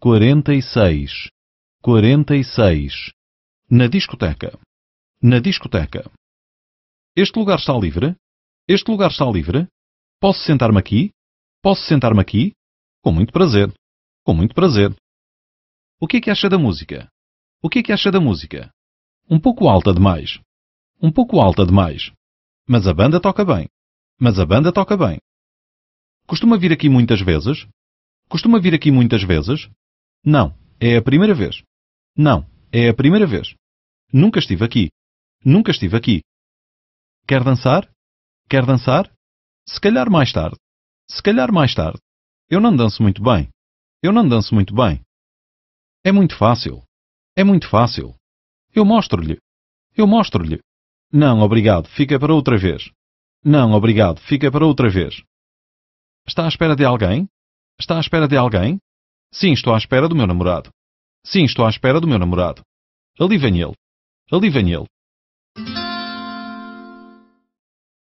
46, 46. Na discoteca. Na discoteca. Este lugar está livre? Este lugar está livre? Posso sentar-me aqui? Posso sentar-me aqui? Com muito prazer. Com muito prazer. O que é que acha da música? O que é que acha da música? Um pouco alta demais. Um pouco alta demais. Mas a banda toca bem. Mas a banda toca bem. Costuma vir aqui muitas vezes? Costuma vir aqui muitas vezes? Não, é a primeira vez. Não, é a primeira vez. Nunca estive aqui. Nunca estive aqui. Quer dançar? Quer dançar? Se calhar mais tarde. Se calhar mais tarde. Eu não danço muito bem. Eu não danço muito bem. É muito fácil. É muito fácil. Eu mostro-lhe. Eu mostro-lhe. Não, obrigado, fica para outra vez. Não, obrigado, fica para outra vez. Está à espera de alguém? Está à espera de alguém? Sim, estou à espera do meu namorado. Sim, estou à espera do meu namorado. Ali vem ele. Ali vem ele.